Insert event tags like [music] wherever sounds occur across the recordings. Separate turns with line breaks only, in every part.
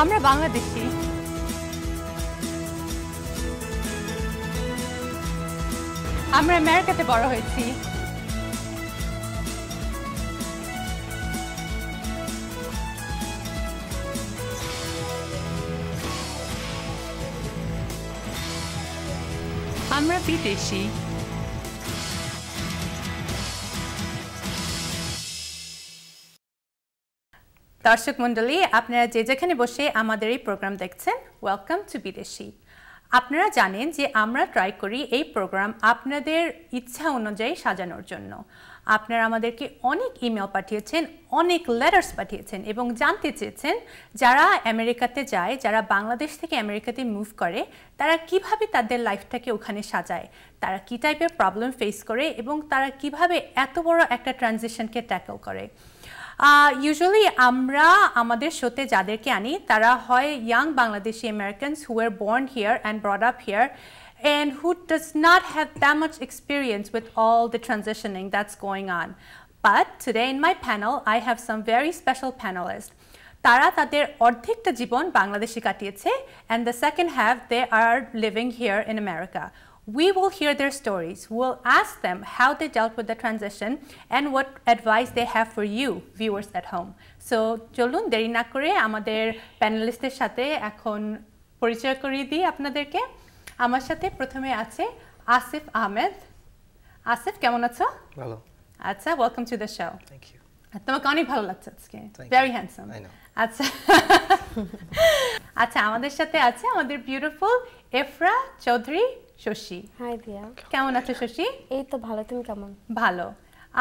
আমরা বাংলাদেশি আমরা আমেরিকাতে বড় হয়েছি আমরা বিদেশি দর্শক মণ্ডলী আপনারা যে যেখানে বসে আমাদের এই প্রোগ্রাম দেখছেন ওয়েলকাম টু বিদেশি আপনারা জানেন যে আমরা ট্রাই করি এই প্রোগ্রাম আপনাদের ইচ্ছা অনুযায়ী সাজানোর জন্য আপনারা আমাদেরকে অনেক ইমেল পাঠিয়েছেন অনেক লেটার্স পাঠিয়েছেন এবং জানতে চেয়েছেন যারা আমেরিকাতে যায় যারা বাংলাদেশ থেকে আমেরিকাতে মুভ করে তারা কিভাবে তাদের লাইফটাকে ওখানে সাজায় তারা কী টাইপের প্রবলেম ফেস করে এবং তারা কিভাবে এত বড় একটা ট্রানজিশনকে ট্যাকল করে Usually, amra, আমাদের jader যাদেরকে আনি তারা হয় young Bangladeshi Americans who are born here and brought up and who does not have that much experience with all the transitioning that's going on. But today in my panel, I have some very special panelists. তারা তাদের অর্ধেকটা জীবন বাংলাদেশে কাটিয়েছে and the second half they are living here in America. We will hear their stories. We'll ask them how they dealt with the transition and what advice they have for you, viewers at home. So, চলুন দেরি না করে আমাদের প্যানেলিস্টের সাথে এখন পরিচয় করিয়ে দিই আপনাদেরকে আমার সাথে প্রথমে আছে আসিফ আহমেদ আসিফ কেমন আছো ভালো আচ্ছা welcome to the show thank you তোমাকে অনেক ভালো লাগছে আজকে ভেরি হ্যান্ডসাম আচ্ছা আচ্ছা আমাদের সাথে আছে আমাদের বিউটিফুল এফরা চৌধুরী শশী হাই দিয়া কেমন আছো শশী এই তো ভালো তুমি কেমন ভালো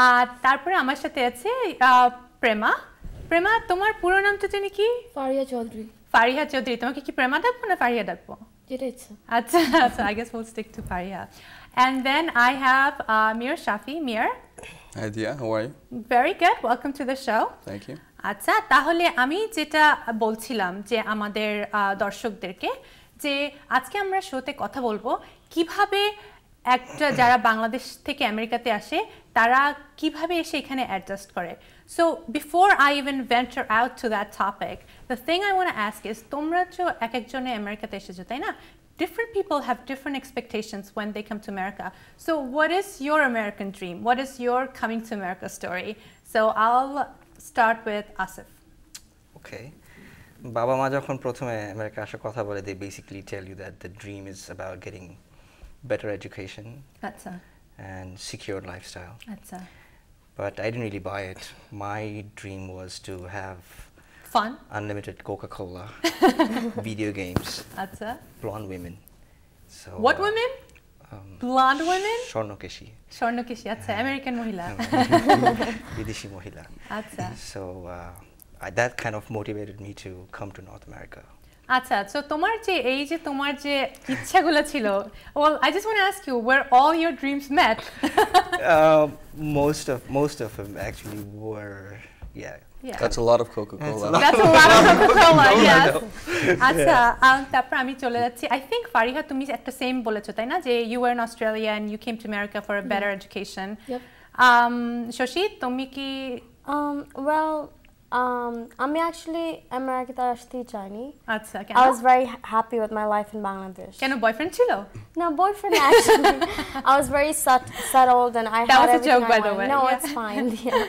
আর তারপরে আমার সাথে আছে প্রেমা প্রেমা তোমার পুরো নাম তো জানি কি ফারিয়া চৌধুরী ফারিয়া চৌধুরী তোমাকে কি প্রেমা ডাকবো না ফারিয়া ডাকবো যেটা ইচ্ছা আচ্ছা আচ্ছা I guess will stick to Faria আচ্ছা তাহলে আমি যেটা বলছিলাম যে আমাদের দর্শকদেরকে যে আজকে আমরা শোতে কথা বলবো কিভাবে একটা যারা বাংলাদেশ থেকে আমেরিকাতে আসে তারা কিভাবে এসে এখানে অ্যাডজাস্ট করে so before I even venture out to that topic the thing I want ask is তোমরা তো এক একজনে আমেরিকাতে এসেছো তাই না different people have different expectations when they come to America. So, what is your American dream? What is your coming to America story? So, I'll start with Asif.
Okay baba ma jokhon prothome america asha kotha bole they basically tell you that the dream is about getting better education acha and secure lifestyle acha but i didn't really buy it my dream was to have fun unlimited coca cola [laughs] video games acha blonde women What women? uh, women
um, blonde women shornokeshi that's acha american mohila
bidishi mohila acha so uh, I, that kind of motivated me to come to North America.
আচ্ছা so তোমার যে এই যে তোমার যে ইচ্ছাগুলো ছিল well i just want to ask you where all your dreams met
[laughs] uh, most of most of them actually
were yeah That's a lot of Coca-Cola. That's a lot of Coca-Cola, [laughs] yes.
আচ্ছা
তারপর আমি চলে যাচ্ছি I think Fariha তুমি একটা same বলেছো তাই না যে you are in Australia and you came to America for a better education Shoshi তুমি কি
um, well. Um, I'm actually American, Ashti uh, Chani.
I was
very happy with my life in Bangladesh. কেন boyfriend ছিল? No boyfriend actually. [laughs] I was very settled and I that had was a joke by the way. No, yeah. it's fine. [laughs] Yeah.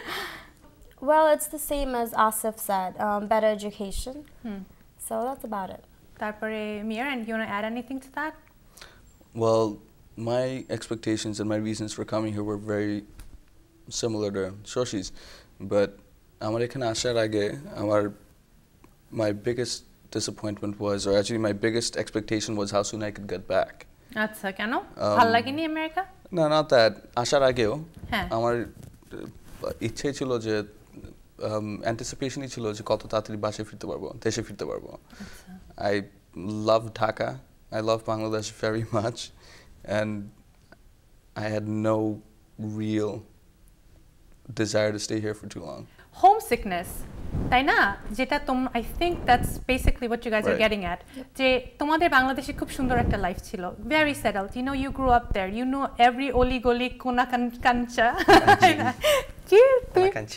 Well, it's the same as Asif said. Um, better education. Hmm. So that's about it. তারপরে Mir, and you want to add anything to that?
Well, my expectations and my reasons for coming here were very similar to Shoshi's, but আমার এখানে আসার আগে আমার my biggest disappointment was or actually my biggest expectation was how soon I could get back
আচ্ছা কেন um, ভালো লাগেনি America
না না দ্যাট আসার আগেও হ্যাঁ। আমার ইচ্ছে ছিল যে অ্যান্টিসিপেশনই um, ছিল যে কত তাড়াতাড়ি বাসে ফিরতে পারবো দেশে ফিরতে পারবো আই আচ্ছা। Love Dhaka I love Bangladesh very much and I had no real desire to stay here for too long.
Homesickness. তাই না যেটা তোম I think that's basically what you guys are getting at যে তোমাদের বাংলাদেশে খুব সুন্দর একটা লাইফ ছিল very settled you know you grow up there you know every অলি গলি কোনা কাঞ্চা thank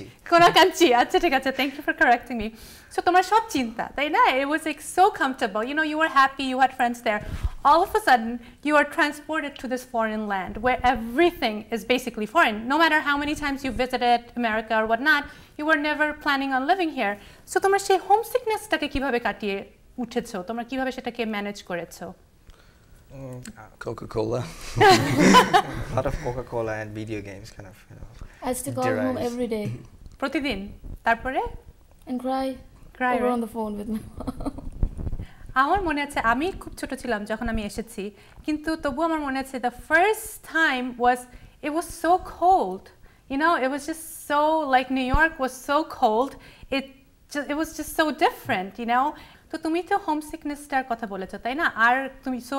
you for correcting me so tomar shop chinta it was like so comfortable you know you were happy you had friends there all of a sudden you are transported to this foreign land where everything is basically foreign no matter how many times you visited america or whatnot you were never planning on living here so tomar she homesickness take kibhabe katiye uthecho tomar kibhabe shetake manage korecho
coca-cola [laughs] a lot of coca-cola and video games kind of you know I used to go home every
day. [laughs] প্রতিদিন তারপরে and cry cry over right? on the phone with my mom. [laughs] আমার মনে আছে আমি খুব ছোট ছিলাম যখন আমি এসেছি কিন্তু তবু আমার মনে আছে the first time was it was so cold you know it was just so like New York was so cold it just, it was just so different you know তো তুমি তো হোম সিকনেসটার কথা বলেছো তাই না আর তুমি so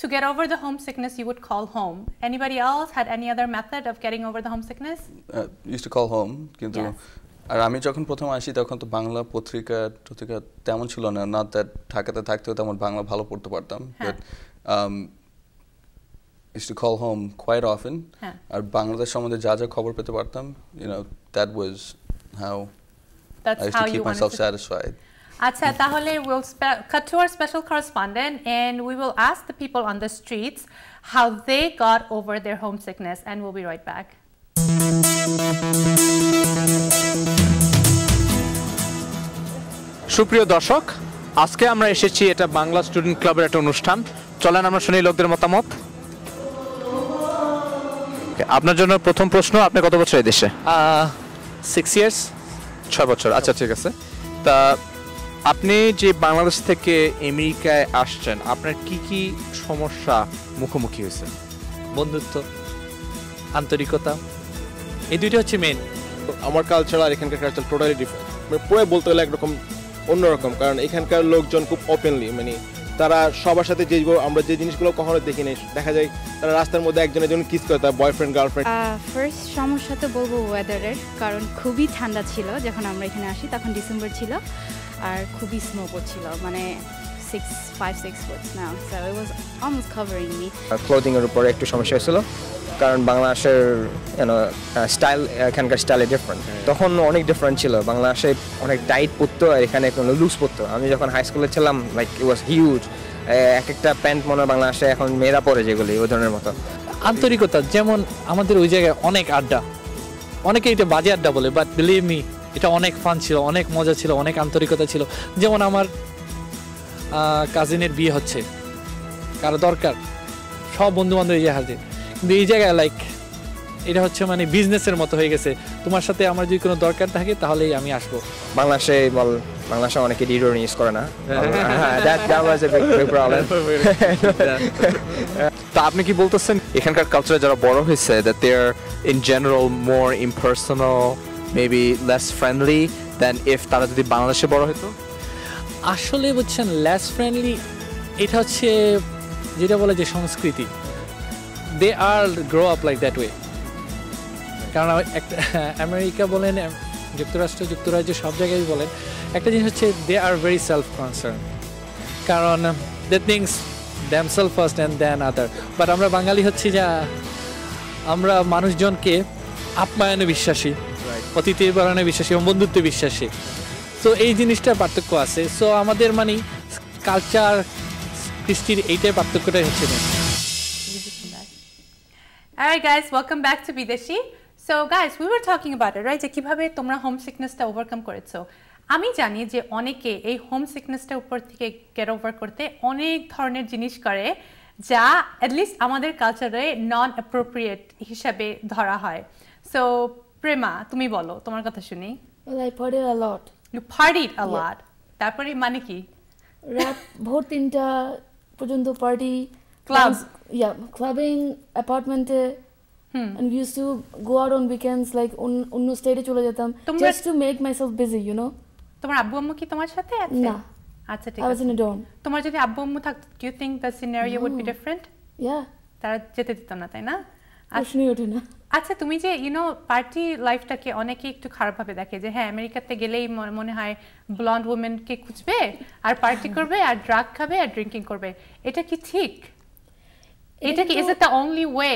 to get over the homesickness you would call home. Anybody else had any other method of getting over the homesickness?
Uh, used to call home, কিন্তু আর আমি যখন প্রথম আসি তখন তো বাংলা পত্রিকা টত্রিকা তেমন ছিল না না দ্যাট ঢাকাতে থাকতেও তেমন বাংলা ভালো পড়তে পারতাম but um, used to call home quite often আর বাংলাদেশ সম্বন্ধে যা যা খবর পেতে পারতাম you know that was how
That's I used how to keep myself to satisfied আচ্ছা তাহলে we'll cut to our special correspondent and we will ask the people on the streets how they got over their homesickness and we'll be right back.
সুপ্রিয় দর্শক আজকে আমরা এসেছি এটা Bangla student ক্লাবের একটা অনুষ্ঠান চলেন আমরা শুনি লোকদের মতামত আপনার জন্য প্রথম প্রশ্ন আপনি কত বছর এদেশে সিক্স ইয়ার্স ছয় বছর আচ্ছা ঠিক আছে তা আপনি যে বাংলাদেশ থেকে আমেরিকায় আসছেন আপনার কি কি সমস্যা মুখোমুখি হয়েছে বন্ধুত্ব আন্তরিকতা এই দুইটা হচ্ছে মেন আমার
কালচার আর এখানকার কালচার টোটালি ডিফারেন্ট মানে পুরো বলতে গেলে একরকম অন্যরকম কারণ এখানকার লোকজন খুব ওপেনলি মানে তারা সবার সাথে যে আমরা যে জিনিসগুলো কখনো দেখি নাই দেখা যায় তারা রাস্তার মধ্যে একজনের জন্য কিস করে তার বয়ফ্রেন্ড গার্লফ্রেন্ড
ফার্স্ট সমস্যা তো বলবো ওয়েদারের কারণ খুবই ঠান্ডা ছিল যখন আমরা এখানে আসি তখন ডিসেম্বর ছিল আর খুবই স্নো পড়ছিল মানে six five six foot now so was almost me
ক্লোথিংয়ের উপরে একটু সমস্যা হয়েছিল কারণ বাংলাদেশের স্টাইল এখানকার স্টাইলে হ্যাঁ। ডিফারেন্ট তখন অনেক ডিফারেন্ট ছিল বাংলাদেশে অনেক টাইট পরতো আর এখানে একটু লুজ পরতো আমি যখন হাই স্কুলে ছিলাম লাইক ইট ওয়াজ হিউজ এক একটা প্যান্ট মনে হয় বাংলাদেশে এখন মেয়েরা পরে যেগুলি ওই ধরনের মতো আন্তরিকতা যেমন আমাদের ওই জায়গায় অনেক আড্ডা অনেকে এটা বাজে আড্ডা বলে বাট
বিলিভ মি এটা অনেক ফান ছিল অনেক মজা ছিল অনেক আন্তরিকতা ছিল যেমন আমার কাজিনের বিয়ে হচ্ছে কার দরকার সব বন্ধু বান্ধব এই হাজির কিন্তু এই জায়গায় লাইক এটা হচ্ছে মানে বিজনেসের মতো হয়ে গেছে তোমার সাথে আমার যদি কোনো দরকার থাকে তাহলেই আমি আসবো
বাংলাদেশে বল বাংলাদেশে অনেকে ডিডোর ইউজ করে না [laughs] হ্যাঁ। হ্যাঁ,
[laughs] [laughs] তা আপনি কি বলতেছেন এখানকার কালচারে যারা বড় হয়েছে that they are in general more impersonal maybe less friendly then if তারা যদি বাংলাদেশে বড় হতো
আসলে বুঝছেন লেস ফ্রেন্ডলি এটা হচ্ছে যেটা বলে যে সংস্কৃতি they are grow up like that way কারণ একটা [laughs] আমেরিকা বলেন যুক্তরাষ্ট্র যুক্তরাজ্য সব জায়গায় বলেন একটা জিনিস হচ্ছে they are very self concern কারণ they things self first and then other but আমরা বাঙালি হচ্ছি যা আমরা মানুষজনকে আপ্যায়নে বিশ্বাসী অতিথি পরায়ণে বিশ্বাসী এবং বন্ধুত্বে বিশ্বাসী সো এই জিনিসটা পার্থক্য আছে সো আমাদের মানে কালচার কৃষ্টির এইটাই পার্থক্যটাই হচ্ছে
Alright guys welcome back to Bideshi. So guys, we were যে কিভাবে তোমরা হোম সিকনেসটা ওভারকাম করেছো আমি জানি যে অনেকে এই হোম সিকনেসটা উপর থেকে গেট ওভার করতে অনেক ধরনের জিনিস করে যা অ্যাটলিস্ট আমাদের কালচারে নন অ্যাপ্রোপ্রিয়েট হিসাবে ধরা হয় সো প্রেমা তুমি বলো তোমার কথা
শুনি Well, I partied a lot. You partied a lot. তারপরে মানে কি রাত ভোর তিনটা পর্যন্ত পার্টি Club. ইয়া ক্লাবিং অ্যাপার্টমেন্টে and we used to go out on weekends like অন্য- অন্য স্টেটে চলে যেতাম তোমরা- just to make myself busy you know তোমার আব্বু আম্মু কি তোমার সাথে আছে না। আচ্ছা ঠিক I was আছে in a dorm
তোমার যদি আব্বু আম্মু থাকতো do you think the scenario would be different yeah তারা যেতে দিত না তাই না প্রশ্নই ওঠে না আচ্ছা তুমি যে ইউনো পার্টি লাইফটাকে অনেকে একটু খারাপভাবে দেখে যে হ্যাঁ আমেরিকাতে গেলেই মনে হয় ব্লন্ড ওমেনকে খুঁজবে আর পার্টি করবে আর ড্রাগ খাবে আর ড্রিঙ্কিং করবে এটা কি ঠিক এটা কি is it the only way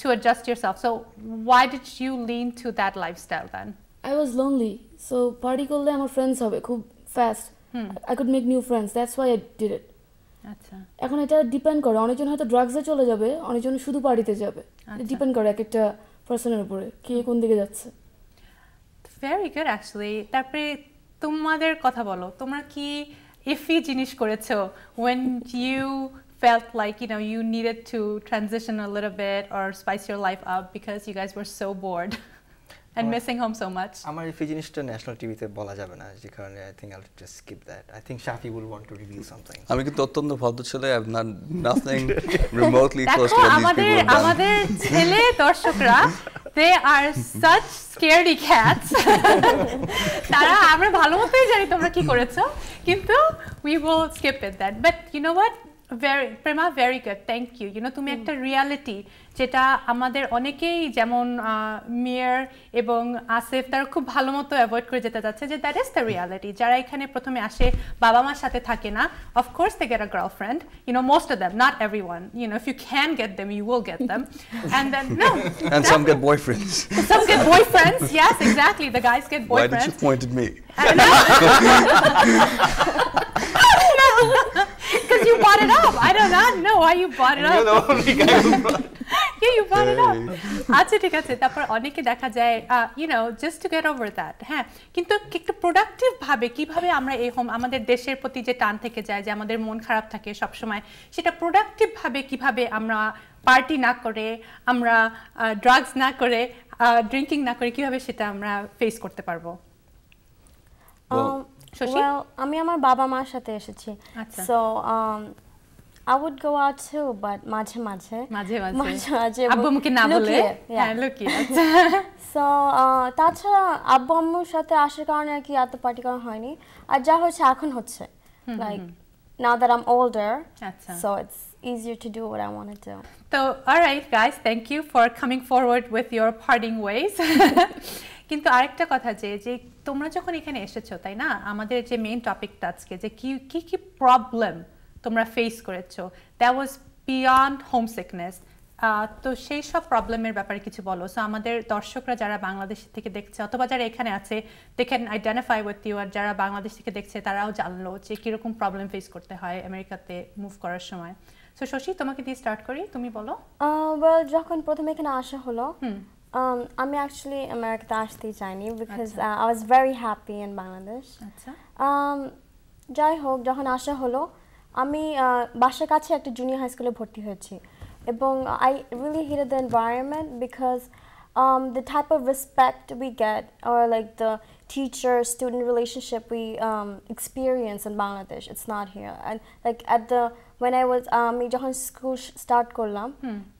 to adjust yourself so why did you lean to that lifestyle then
I was lonely so party করলে আমার ফ্রেন্ডস হবে খুব fast I could make new friends that's why I did it আচ্ছা এখন এটা depend করে অনেকজন হয়তো ড্রাগসে চলে যাবে অনেকজন শুধু পার্টিতে যাবে ডিপেন্ড আচ্ছা। করে এক একটা পার্সনের উপরে কে কোন দিকে যাচ্ছে
ভেরি গুড অ্যাকচুয়ালি তারপরে তোমাদের কথা বলো তোমরা কি ইফি জিনিস করেছো when you felt like you know you needed to transition a little bit or spice your life up because you guys were so bored and missing home so much আমার
এই জিনিসটা ন্যাশনাল টিভিতে বলা যাবে না যে কারণে I think I will just skip that I think Shafi will want to review
something আমি কিন্তু অত্যন্ত ভদ্র ছেলে I have nothing remotely close to আমাদের আমাদের
ছেলে দর্শকরা they are such scary cats তারা আমরা ভালো মতোই জানি তোমরা কি করেছো কিন্তু we will skip it that but you know what very Prema very good thank you you know তুমি mm. একটা রিয়ালিটি যেটা আমাদের অনেকেই যেমন মেয়ার এবং আসেফ তারা খুব ভালো মতো অ্যাভয়েড করে যেতে চাচ্ছে যে দ্যাট ইজ দ্য রিয়ালিটি যারা এখানে প্রথমে আসে বাবা মার সাথে থাকে না of course they get a girlfriend you know most of them not every one you know if you can get them you will get them and then no
and some get boyfriends
some get boyfriends yes exactly the guys get boyfriends Why did you point at me? [laughs] [laughs] Because [laughs] you bought it up. I do not know why you bought it up. You're the only guy who bought it [laughs] আচ্ছা ঠিক আছে তারপর অনেকে দেখা যায় you know just to get over that হ্যাঁ কিন্তু একটু প্রোডাক্টিভ ভাবে কিভাবে আমরা এই হোম আমাদের দেশের প্রতি যে টান থেকে যায় যে আমাদের মন খারাপ থাকে সবসময় সেটা প্রোডাক্টিভ ভাবে কিভাবে আমরা পার্টি না করে আমরা ড্রাগস না করে ড্রিঙ্কিং না করে কিভাবে সেটা আমরা ফেস করতে পারবো um, Well,
আমি আমার বাবা মার সাথে এসেছি so I would go out too, but মাঝে মাঝে মাঝে মাঝে মাঝে আব্বু আমাকে না বলে হ্যাঁ লুকিয়ে সো তাছাড়া আব্বু আম্মুর সাথে আসার কারণে আর কি এত পার্টি করা হয়নি আর যা হচ্ছে এখন হচ্ছে like now that I'm older আচ্ছা so it's easier to do what I want to
So, all right, guys, thank you for coming forward with your parting ways. কিন্তু আরেকটা কথা যে যে তোমরা যখন এখানে এসেছো তাই না আমাদের যে মেইন টপিকটা আজকে যে কি কি কি প্রবলেম তোমরা ফেস করেছো দ্যাট ওয়াজ বিয়ন্ড হোমসিকনেস তো সেই সব প্রবলেমের ব্যাপারে কিছু বলো সো আমাদের দর্শকরা যারা বাংলাদেশ থেকে দেখছে অথবা যারা এখানে আছে they can identify with you আর যারা বাংলাদেশ থেকে দেখছে তারাও জানলো যে কীরকম প্রবলেম ফেস করতে হয় আমেরিকাতে মুভ করার সময় সো শশী তোমাকে দিয়ে স্টার্ট করি তুমি বলো
যখন প্রথমে এখানে আসা হলো Um, I'm actually American Ashti Chinese because uh, I was very happy in Bangladesh. Um, যাই হোক যখন আসা হলো আমি uh, বাসার কাছে একটা জুনিয়র হাই স্কুলে ভর্তি হয়েছি এবং I really hit the environment because Um, the type of respect we get or like the teacher student relationship we um, experience in Bangladesh it's not here like at the when I was um, যখন school start করলাম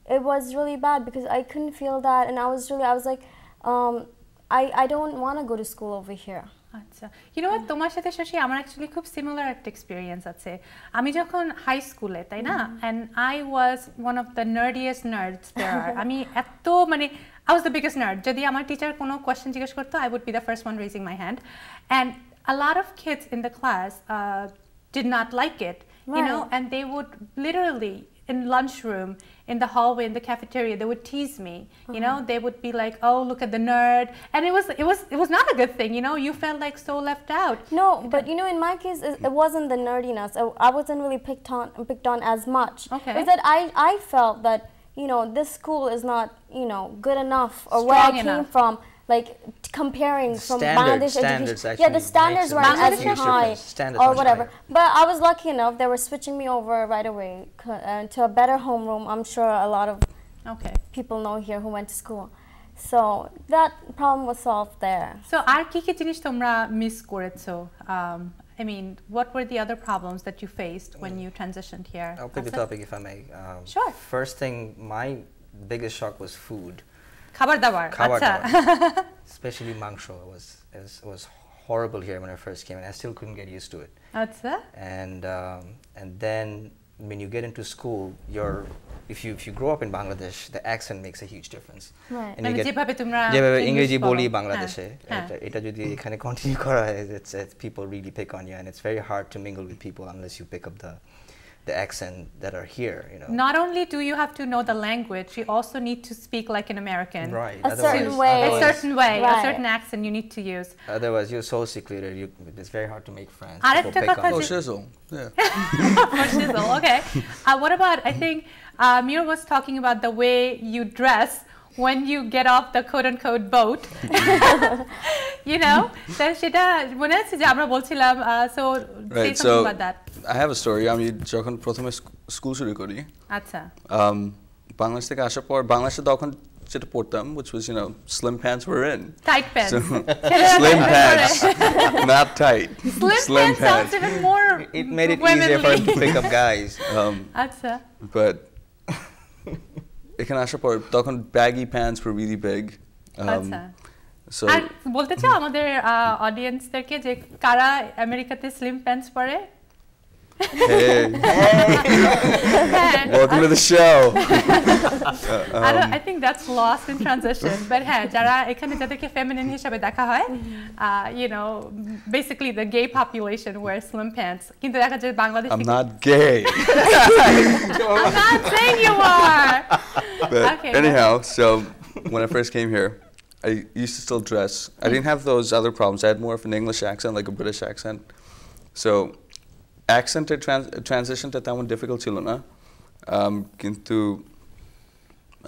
it was really bad because I couldn't feel that, and I was really, I was like, um, I, I don't want to go to school over here. আচ্ছা
you know তোমার সাথে শশী আমার actually খুব similar একটা experience আছে আমি যখন high স্কুলে তাই না and I was one of the nerdiest nerds আমি এত মানে I was the biggest nerd যদি আমার টিচার কোনো কোয়েশ্চেন জিজ্ঞেস করতো I would be the first one raising my hand and a lot of kids in the class did not like it you know and they would literally in lunchroom, in the hallway, in the cafeteria, they would tease me. Uh-huh. You know, uh-huh. they would be like, "Oh, look at the nerd," and it was it was it was not a good
thing. You know, you felt like so left out. No, but you know, in my case, it, wasn't the nerdiness. I wasn't really picked on picked on as much. Okay, Is that I I felt that you know this school is not you know good enough or Strong where I enough. came from like comparing from Bangladesh education. Yeah, the standards were as high or whatever. But I was lucky enough they were switching me over right away uh, to a better homeroom. I'm sure a lot of okay. people know here who went to school. So that problem was solved there. So
আর um, I mean, what were the other problems that you faced when hmm. you transitioned here? I'll pick the topic
if I may. Um, sure. First thing, my biggest shock was food.
খাবার দাবার খাবার
specially [laughs] মাংস ওয়াজ ওয়াজ horrible here when I first came and I still couldn't get used to it. আচ্ছা and um, and then when you get into school your if you if you grow up in Bangladesh the accent makes a huge difference. Right. And you get যেভাবে
তোমরা যেভাবে ইংরেজি বলি বাংলাদেশে
এটা যদি এখানে কন্টিনিউ করা হয় it's, it's people really pick on you and it's very hard to mingle with people unless you pick up the the accent that are here. You know.
Not only do you have to know the language, you also need to speak like an American. Right. A certain way. A certain way. Right. A certain accent you need to use.
Otherwise, you're so secluded. You, it's very hard to make friends. Oh, shizzle. Yeah. [laughs]
oh, shizzle. Okay. Uh, what about? I think uh, Mir was talking about the way you dress when you get off the quote unquote boat [laughs] you know so সেটা মনে আছে so say something about that
I have a story আমি যখন প্রথমে school শুরু করি আচ্ছা um, Bangladesh থেকে আসার পর বাংলাদেশে তখন যেটা পড়তাম which was you know slim pants were in tight pants so, [laughs] [laughs] slim pants not tight slim, slim pants, pants. even more it made it womenly. easier for him to pick up guys um, but এখানে আসার পর তখন baggy pants were really big um, আচ্ছা
বলতে চাও আমাদের অডিয়েন্সদেরকে যে কারা আমেরিকাতে স্লিম প্যান্টস পরে Hey.
hey. Welcome to the show. uh, um, I, don't, um, I
think that's lost in transition. But হ্যাঁ যারা এখানে যাদেরকে ফেমিনিন হিসেবে দেখা mm-hmm. uh, you know basically the gay population wear slim pants I'm
not gay. [laughs]
I'm not saying you are.
But okay, anyhow, so when I first came here, I used to still dress. I didn't have those other problems. I had more of an English accent, like a British accent. So অ্যাকসেন্টের ট্রানজেকশনটা তেমন difficult ছিল না um, কিন্তু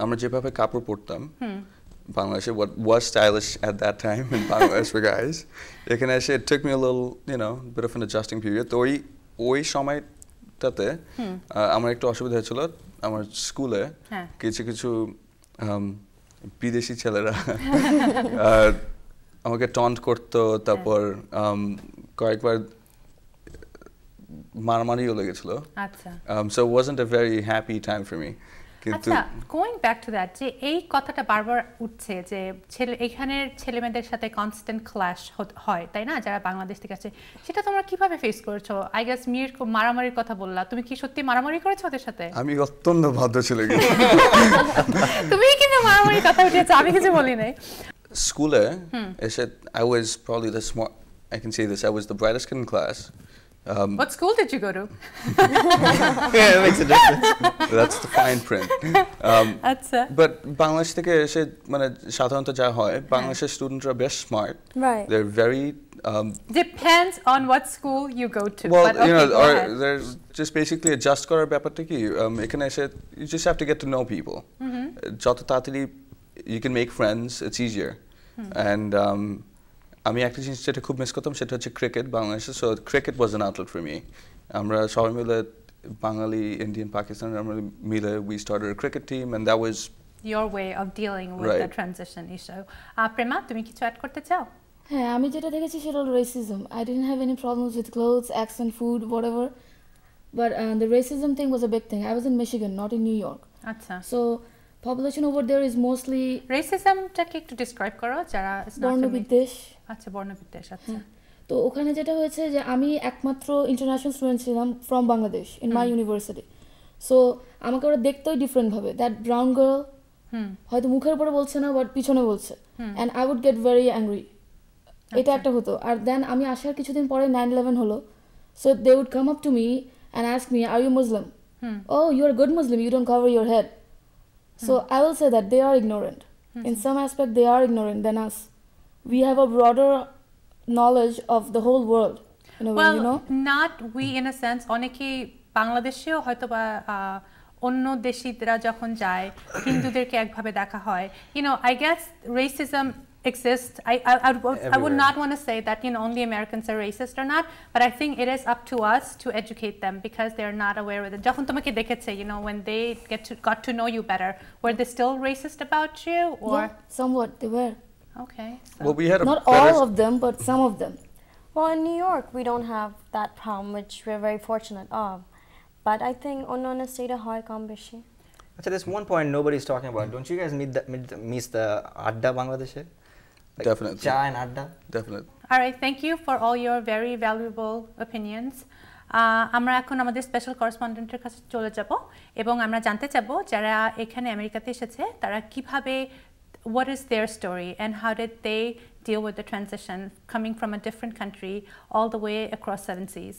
আমরা যেভাবে কাপড় পরতাম বাংলাদেশে was stylish at that time in Bangladesh guys এখানে এসে take me me a little, you know, bit তো ওই ওই সময়টাতে আমার একটু অসুবিধা হয়েছিল আমার স্কুলে হ্যাঁ। কিছু কিছু um, বিদেশি ছেলেরা [laughs] আমাকে টন্ট করতো তারপর হ্যাঁ। um, কয়েকবার মারামারি হয়ে লেগেছিল আচ্ছা so wasn't a very happy time for me কিন্তু
গোইং ব্যাক টু দ্যাট যে এই কথাটা বারবার উঠছে যে ছেলে এখানের ছেলেমেদের সাথে কনস্ট্যান্ট ক্লাশ হয় তাই না যারা বাংলাদেশ থেকে আছে সেটা তোমরা কিভাবে ফেস করেছো আই গেস মির খুব মারামারির কথা বললা তুমি কি সত্যি মারামারি করেছো ওদের সাথে
আমি অত্যন্ত ভদ্র ছেলে
[laughs] তুমি কিন্তু মারামারির কথা উঠেছো আমি কিছু বলি নাই
স্কুলে এসে I was probably the smart I can say this I was the brightest in class Um, what
school did you go to? [laughs]
yeah, it makes a difference.
That's the fine print. Um, আচ্ছা but Bangladesh থেকে এসে মানে সাধারণত যা হয় বাংলাদেশের স্টুডেন্টরা বেশ smart right they're very um,
depends on what school you go to well but you know or
there's just basically adjust করার ব্যাপারটা কি um, এখানে এসে you just have to get to know people mm-hmm. যত mm -hmm. you can make friends it's easier mm -hmm. and um, আমি একটা জিনিস যেটা খুব মিস করতাম সেটা হচ্ছে ক্রিকেট বাংলাদেশে so cricket was an outlet for me আমরা সবাই মিলে বাঙালি ইন্ডিয়ান পাকিস্তান আমরা মিলে we started cricket team and that was
your way of dealing with right. the transition issue. Uh, Prema তুমি কিছু অ্যাড করতে চাও?
হ্যাঁ আমি যেটা দেখেছি সেটা হলো racism I didn't have any problems with clothes accent food whatever but the racism thing was a big thing I was in Michigan not in New York আচ্ছা so population over there is mostly রেসিজমটাকে একটু describe করো যারা বর্ণ বিদ্বেষ আচ্ছা বর্ণবিদ্যাস আচ্ছা তো ওখানে যেটা হয়েছে যে আমি একমাত্র ইন্টারন্যাশনাল স্টুডেন্ট ছিলাম from Bangladesh in my university so আমাকে ওরা দেখতোই ডিফারেন্টভাবে দ্যাট ব্রাউন গার্ল হয়তো মুখের উপরে বলছে না বাট পিছনে বলছে and I would get very angry এটা আচ্ছা। একটা হতো আর দেন আমি আসার কিছুদিন পরে নাইন ইলেভেন হলো so they would come up to me and ask me are you Muslim oh you are good Muslim you don't cover your head so I will say that they are ignorant in some aspect they are ignorant then us we have a broader knowledge of the whole world. In a well, way, you know?
not we in a sense. Bangladeshi or বাংলাদেশেও onno বা অন্য দেশিরা যখন যায় হিন্দুদেরকে একভাবে দেখা হয় you know i guess racism exists i i, I, would, I would not want to say that you know only americans are racist or not but i think it is up to us to educate them because they're not aware of it যখন তোমাকে দেখেছে you know when they get to got to know you better were they still
racist about you or yeah, somewhat they were Okay.
So. Well, we had not all of them, but some of them.
Well, in New York, we don't have that problem, which we're very fortunate of. But I think on a state of high competition.
So there's one point nobody's talking about. Don't you guys meet the, meet the, meet the Adda Bangladesh? Like Definitely. Cha and Adda? Definitely.
All right, thank you for all your very valuable opinions. Uh, আমরা এখন আমাদের special করেসপন্ডেন্টের কাছে চলে যাব এবং আমরা জানতে চাবো যারা এখানে আমেরিকাতে এসেছে তারা কিভাবে what is their story and how did they deal with the transition coming from a different country all the way across seven seas?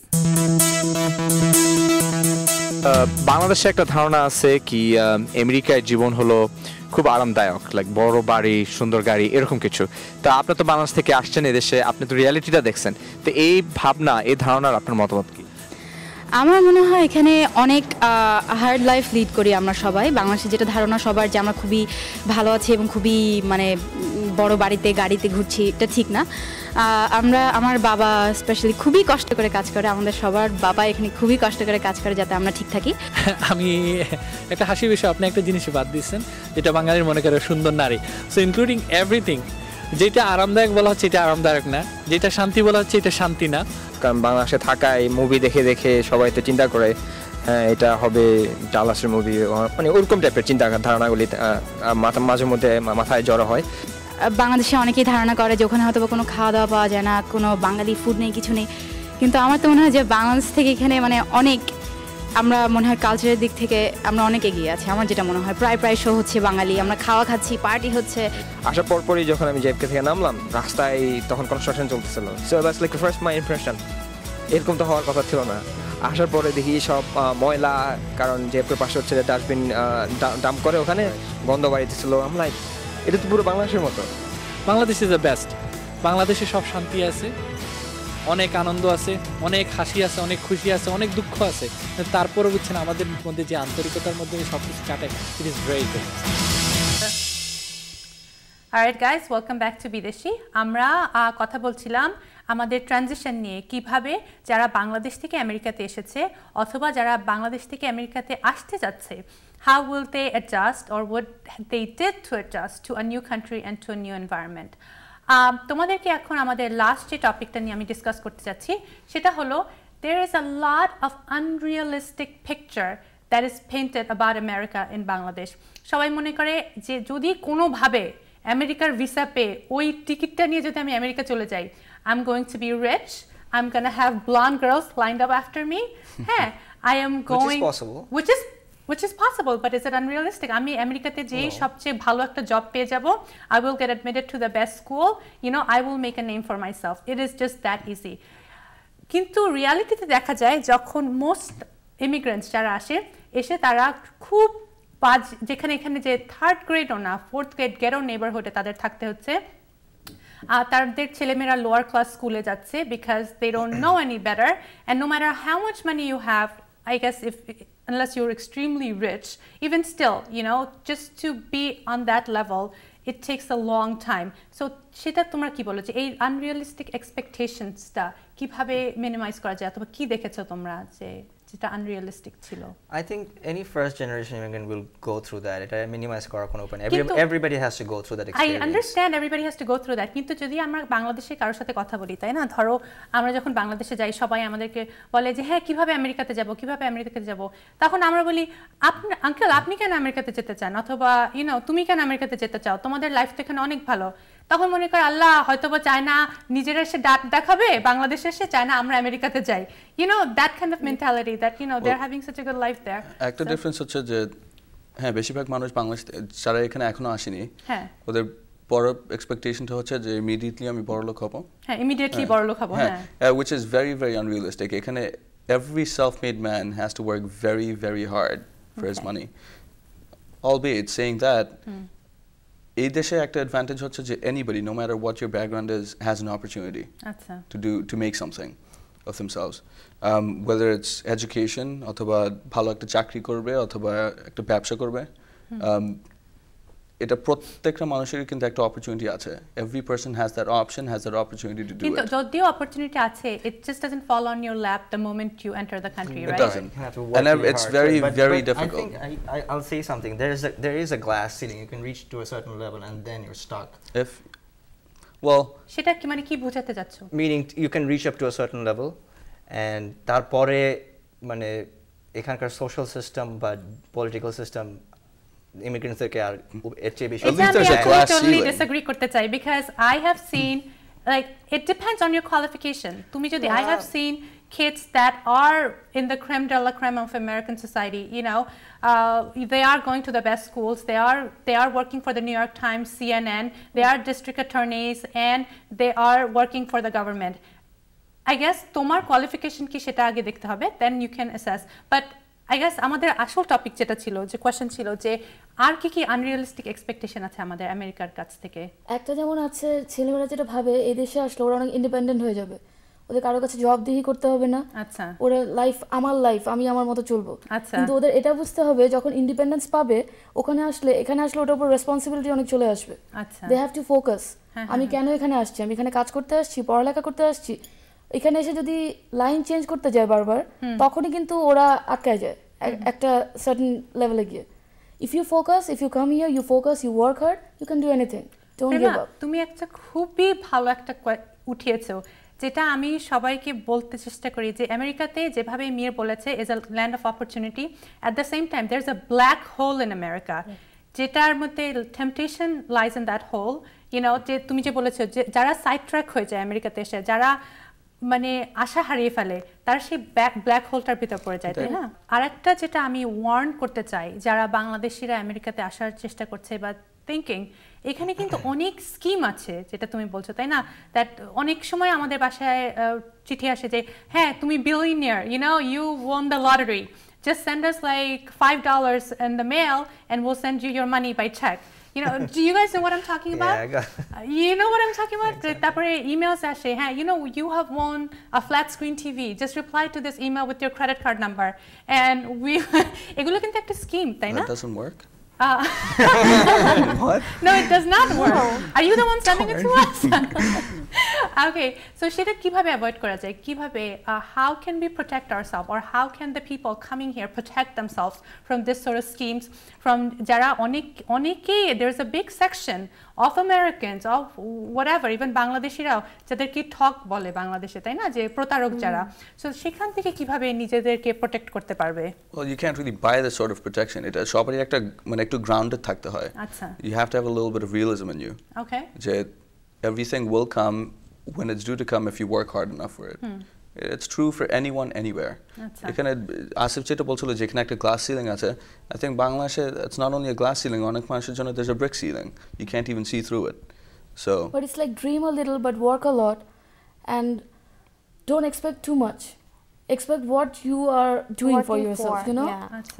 বাংলাদেশে uh, একটা ধারণা আছে কি আমেরিকায় জীবন হলো খুব আরামদায়ক লাইক বড় বাড়ি সুন্দর গাড়ি এরকম কিছু তা আপনি তো বাংলাদেশ থেকে আসছেন এদেশে আপনি তো রিয়ালিটিটা দেখছেন তো এই ভাবনা এই ধারণার আপনার মতামত কি
আমার মনে হয় এখানে অনেক হার্ড লাইফ লিড করি আমরা সবাই বাংলাদেশে যেটা ধারণা সবার যে আমরা খুবই ভালো আছি এবং খুবই মানে বড় বাড়িতে গাড়িতে ঘুরছি এটা ঠিক না আমরা আমার বাবা স্পেশালি খুবই কষ্ট করে কাজ করে আমাদের সবার বাবা এখানে খুবই কষ্ট করে কাজ করে যাতে আমরা ঠিক থাকি
[laughs] আমি একটা হাসি বিষয় আপনি একটা জিনিস বাদ দিচ্ছেন যেটা বাঙালির মনে করে সুন্দর নারী সো ইনক্লুডিং এভরিথিং যেটা আরামদায়ক বলা হচ্ছে এটা আরামদায়ক না
যেটা শান্তি বলা হচ্ছে এটা শান্তি না কারণ বাংলাদেশে থাকায় মুভি দেখে দেখে সবাই তো চিন্তা করে হ্যাঁ এটা হবে ডালাসের মুভি মানে ওরকম টাইপের চিন্তা ধারণাগুলি মাঝে মধ্যে মাথায় জড়ো হয়
বাংলাদেশে অনেকেই ধারণা করে যে ওখানে হয়তো বা কোনো খাওয়া দাওয়া পাওয়া যায় না কোনো বাঙালি ফুড নেই কিছু নেই কিন্তু আমার তো মনে হয় যে বাংলাদেশ থেকে এখানে মানে অনেক আমরা মনে হয় কালচারের দিক থেকে আমরা অনেক এগিয়ে আছি আমার যেটা মনে হয় প্রায় প্রায় শো হচ্ছে বাঙালি আমরা খাওয়া খাচ্ছি পার্টি হচ্ছে
আসার পর পরই যখন আমি জেপকে থেকে নামলাম রাস্তায় তখন কনস্ট্রাকশন চলতেছিল so that's like first my impression এরকম তো হওয়ার কথা ছিল না আসার পরে দেখি সব ময়লা কারণ জেপকে পাশে হচ্ছে ডাস্টবিন ডাম্প করে ওখানে গন্ধ বাড়িতেছিল আমি লাইক এটা তো পুরো বাংলাদেশের মতো বাংলাদেশ ইজ দ্য বেস্ট বাংলাদেশে সব
শান্তি আছে অনেক আনন্দ আছে অনেক হাসি আছে অনেক খুশি আছে অনেক দুঃখ আছে তারপরে বুঝছেন আমাদের মধ্যে যে আন্তরিকতার মধ্যে সব কিছু কাটে it is very good
alright guys welcome back to বিদেশি আমরা কথা বলছিলাম আমাদের ট্রানজিশন নিয়ে কিভাবে যারা বাংলাদেশ থেকে আমেরিকাতে এসেছে অথবা যারা বাংলাদেশ থেকে আমেরিকাতে আসতে যাচ্ছে how will they adjust or what they did to adjust to a new country and to a new Um, তোমাদেরকে এখন আমাদের লাস্ট যে টপিকটা নিয়ে আমি ডিসকাস করতে চাচ্ছি সেটা হলো there is a lot of unrealistic picture that is painted about America in Bangladesh সবাই মনে করে যে যদি কোনোভাবে আমেরিকার ভিসা পেয়ে ওই টিকিটটা নিয়ে যদি আমি আমেরিকা চলে যাই I am going to be rich I am gonna have blonde girls lined up after me হ্যাঁ I am going which is which is possible, but is it unrealistic? আমি আমেরিকাতে যেই সবচেয়ে ভালো একটা জব পেয়ে যাব I will get admitted to the best school, you know, I will make name for myself it is just that easy কিন্তু রিয়ালিটিতে দেখা যায় যখন মোস্ট ইমিগ্রেন্টস যারা আসে এসে তারা খুব বাজ যেখানে এখানে যে থার্ড গ্রেডও না ফোর্থ গ্রেড গেরো নেবারহুডে তাদের থাকতে হচ্ছে আর তাদের ছেলেমেয়েরা লোয়ার ক্লাস স্কুলে যাচ্ছে because they don't know any better and no matter how much money you have I guess if unless you're extremely rich. Even still, you know, just to be on that level, it takes a long time so সেটা তোমরা কি বলো যে এই unrealistic এক্সপেকটেশনসটা কিভাবে minimise করা যায় অথবা কি দেখেছো তোমরা যে যেটা আনরিয়েলিস্টিক ছিল
I think any first generation immigrant will go through that এটা মিনিমাইজ করা কোনো উপায় নেই everybody has to go through that experience I
understand everybody has to go through that কিন্তু যদি আমরা বাংলাদেশে কারোর সাথে কথা বলি তাই না ধরো আমরা যখন বাংলাদেশে যাই সবাই আমাদেরকে বলে যে হ্যাঁ কিভাবে আমেরিকাতে যাব কিভাবে আমেরিকাতে যাব তখন আমরা বলি আপনি আঙ্কেল আপনি কেন আমেরিকাতে যেতে চান অথবা ইউ নো তুমি কেন আমেরিকাতে যেতে চাও তোমাদের লাইফ তো এখানে অনেক ভালো তখন মনে করে আল্লাহ হয়তো বা চায়না নিজেরা এসে ডাক দেখাবে বাংলাদেশে এসে চায়না আমরা আমেরিকাতে যাই you know that kind of mentality that you know they are having such a good life there
একটা ডিফারেন্স হচ্ছে যে হ্যাঁ বেশিরভাগ মানুষ বাংলাদেশ যারা এখানে এখনো আসেনি হ্যাঁ ওদের বড় এক্সপেকটেশনটা হচ্ছে যে ইমিডিয়েটলি আমি বড় লোক হব হ্যাঁ ইমিডিয়েটলি হ্যাঁ। বড় লোক হব হ্যাঁ, হ্যাঁ। uh, which is very very unrealistic এখানে every self-made man has to work very very hard for his his money saying saying that এই দেশে একটা অ্যাডভান্টেজ হচ্ছে যে anybody no matter what your background is has an opportunity আচ্ছা to do to make something of themselves whether it's education অথবা ভালো একটা চাকরি করবে অথবা একটা ব্যবসা করবে এটা প্রত্যেকটা মানুষেরই কিন্তু একটা অপরচুনিটি আছে every person has that option has that opportunity to do কিন্তু
যদিও অপরচুনিটি আছে it just doesn't fall on your lap the moment you enter the country right
it doesn't end it's very very difficult I think
I I'll say something there is there is a glass ceiling you can reach to a certain level and then you are stuck
if well
সেটা কি মানে কি বোঝাতে যাচ্ছো
meaning you can reach up to a certain level and তারপরে মানে এখানকার social system বা পলিটিক্যাল সিস্টেম immigrants আর এর চেয়ে বেশি আমি টোটালি
I করতে চাই because I have seen like it I have seen kids that are in the creme de la creme of American society. You know, uh, they are going to the best schools. They are they are working for the New York Times, CNN. They are district attorneys, and they are working for the government. I guess তোমার qualification কি সেটা আগে then you can assess but I guess আমাদের আসল topic যেটা ছিল যে question ছিল যে আর কি কি আনরিয়ালিস্টিক এক্সপেকটেশন আছে আমাদের আমেরিকার কাছ থেকে
একটা যেমন আছে ছেলেমেয়েরা যেটা ভাবে এই দেশে আসলে ওরা অনেক ইন্ডিপেন্ডেন্ট হয়ে যাবে ওদের কারোর কাছে জবাবদিহি করতে হবে না আচ্ছা ওরা লাইফ আমার লাইফ আমি আমার মতো চলবো আচ্ছা। কিন্তু ওদের এটা বুঝতে হবে যখন ইন্ডিপেন্ডেন্স পাবে ওখানে আসলে এখানে আসলে ওটার উপর রেসপন্সিবিলিটি অনেক চলে আসবে আচ্ছা দে হ্যাভ টু ফোকাস আমি হ্যাঁ। কেন এখানে আসছি আমি এখানে কাজ করতে আসছি পড়ালেখা করতে আসছি এখানে এসে যদি লাইন চেঞ্জ করতে যায় বারবার তখনই কিন্তু ওরা আটকায় যায় একটা সার্টেন লেভেলে গিয়ে if you focus if you come here you focus you work hard you can do anything
তুমি একটা খুবই ভালো একটা উঠিয়েছো যেটা আমি সবাইকে বলতে চেষ্টা করি যে আমেরিকাতে যেভাবে মেয়ের বলেছে as a land of opportunity at the same time there is a black hole in America যেটার মধ্যে temptation lies in that hole you know যে তুমি যে বলেছো যে যারা সাইড ট্র্যাক হয়ে যায় আমেরিকাতে এসে যারা মানে আশা হারিয়ে ফেলে তারা সেই ব্যাক ব্ল্যাক হোলটার ভিতর পড়ে যায় তাই না আর একটা যেটা আমি ওয়ার্ন করতে চাই যারা বাংলাদেশিরা আমেরিকাতে আসার চেষ্টা করছে বা থিঙ্কিং এখানে কিন্তু [coughs] অনেক স্কিম আছে যেটা তুমি বলছো তাই না দ্যাট অনেক সময় আমাদের বাসায় চিঠি আসে যে হ্যাঁ তুমি billionaire you now you won the lottery just senders like five dollars in the mail and will send you your money by check You know, do you guys know what I'm talking about? Yeah, I got uh, You know what I'm talking about? Exactly. temporary email sachet. হ্যাঁ you know you have won a flat screen TV just reply to this email with your credit card number and we It will look scheme scheme, না That doesn't work. Uh,
[laughs]
what? [laughs] No, it
does not work. Are you the one sending it to us? [laughs] okay, so সেটা কিভাবে avoid করা যায় কিভাবে how can we protect ourselves or how can the people coming here protect themselves from this sort of schemes from যারা অনেক অনেকেই there's a big section of Americans of whatever even Bangladeshi, যাদেরকে ঠক বলে বাংলাদেশে তাই না যে প্রতারক যারা সো সেখান থেকে কিভাবে নিজেদেরকে প্রোটেক্ট করতে
পারবে well you can't really buy this sort of protection এটা সবারই একটা মানে একটু grounded থাকতে হয় আচ্ছা you have to have a little bit of realism in you okay যে everything will come when it's due to come if you work hard enough for it. Hmm. It's true for anyone, anywhere. glass ceiling. I think Bangladesh, it's not only a glass ceiling, On there's a brick ceiling. You can't even see through it. So.
But it's like dream a little, but work a lot, and don't expect too much. Expect what you are doing for yourself, you know?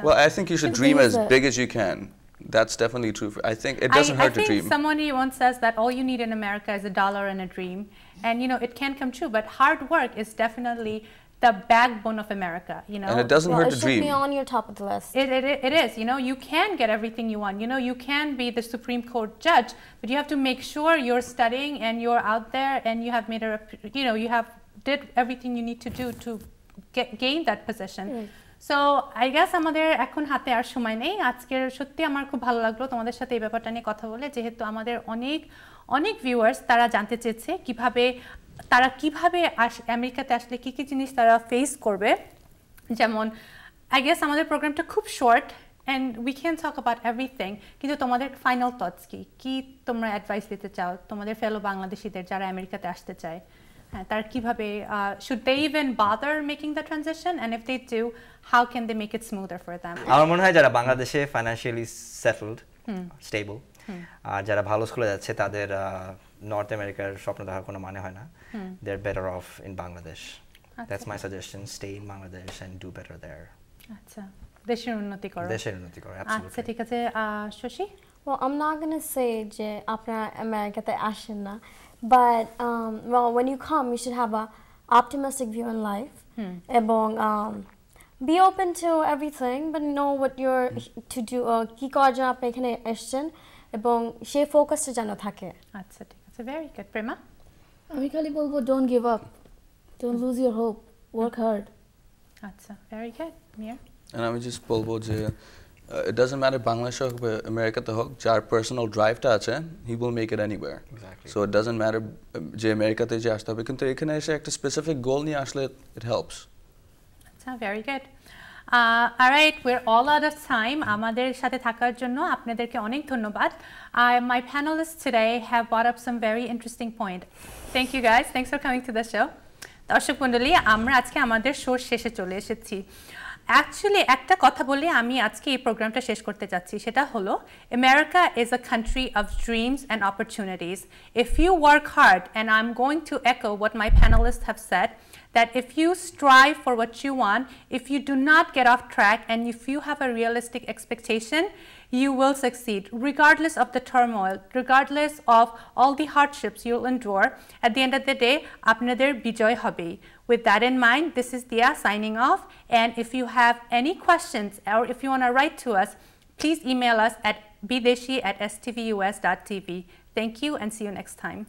Well, I think you should dream as big as you can. That's definitely true. I think it doesn't I, hurt I to dream.
Somebody once says that all you need in America is a dollar and a dream. And you know, it can come true, but hard work is definitely the backbone of America, you know. And it doesn't well, hurt it to dream. It should be on your top of the list. It, it, it is, you know, you can get everything you want. You know, you can be the Supreme Court judge, but you have to make sure you're studying and you're out there and you have made a, you know, you have did everything you need to do to get, gain that position. Mm. So I guess আমাদের এখন হাতে আর সময় নেই আজকের সত্যি আমার খুব ভালো লাগলো তোমাদের সাথে এই ব্যাপারটা নিয়ে কথা বলে যেহেতু আমাদের অনেক অনেক ভিউয়ার্স তারা জানতে চেয়েছে কিভাবে তারা কিভাবে আস আমেরিকাতে আসলে কী কী জিনিস তারা ফেস করবে যেমন আই গেস আমাদের প্রোগ্রামটা খুব short and we can talk about everything কিন্তু তোমাদের ফাইনাল থটস কি কী তোমরা অ্যাডভাইস দিতে চাও তোমাদের ফেলো বাংলাদেশিদের যারা আমেরিকাতে আসতে চায় হ্যাঁ, তারা কিভাবে should they even bother making the transition and if they do how can they make it smoother for them আমার
মনে হয় যারা বাংলাদেশে ফাইন্যান্সিয়ালি সেটলড স্টেবল আর যারা ভালো স্কুলে যাচ্ছে তাদের নর্থ আমেরিকার স্বপ্ন দেখার কোনো মানে হয় না they are better off in Bangladesh that's my suggestion stay in Bangladesh and do better there
আচ্ছা দেশের উন্নতি করো দেশের উন্নতি করো আচ্ছা ঠিক আছে Shashi Well, I'm not going to say যে আপনারা আমেরিকাতে আসেন না but um, well when you come you should have a optimistic view on life hmm. and um, be open to everything but know what you're hmm. to do uh, কি করার জন্য আপনি এখানে এসেছেন এবং সেই ফোকাসটা যেন থাকে আচ্ছা ঠিক আছে ভেরি গুড প্রেমা আমি খালি বলবো don't
give up don't lose your hope work hard আচ্ছা ভেরি
গুড মিয়া
আমি জাস্ট বলবো যে Uh, it doesn't matter Bangladesh হোক আমেরিকা তে হোক যার পার্সোনাল ড্রাইভটা আছে he will make it anywhere so it doesn't matter যে আমেরিকাতে যে আসতে হবে কিন্তু এখানে এসে একটা স্পেসিফিক গোল নিয়ে আসলে ইট হেল্পস
আচ্ছা very good alright we're all out of time আমাদের সাথে থাকার জন্য আপনাদেরকে অনেক ধন্যবাদ uh, my panelists today have brought up some very interesting point thank you guys thanks for coming to the show দর্শক মণ্ডলী আমরা আজকে আমাদের শো শেষে চলে এসেছি অ্যাকচুয়ালি একটা কথা বলে আমি আজকে এই প্রোগ্রামটা শেষ করতে যাচ্ছি সেটা হলো America is a country of dreams and opportunities if you work hard and I am going to echo what my panelist have said that if you strive for what you want if you do not get off track and if you have a realistic expectation you will succeed regardless of the turmoil, regardless of all the hardships you'll endure. At the end of the day, আপনাদের বিজয় হবেই with that in mind, this is Dia signing off. And if you have any questions or if you want to write to us, please email us at bideshi at stvus.tv. Thank you and see you next time.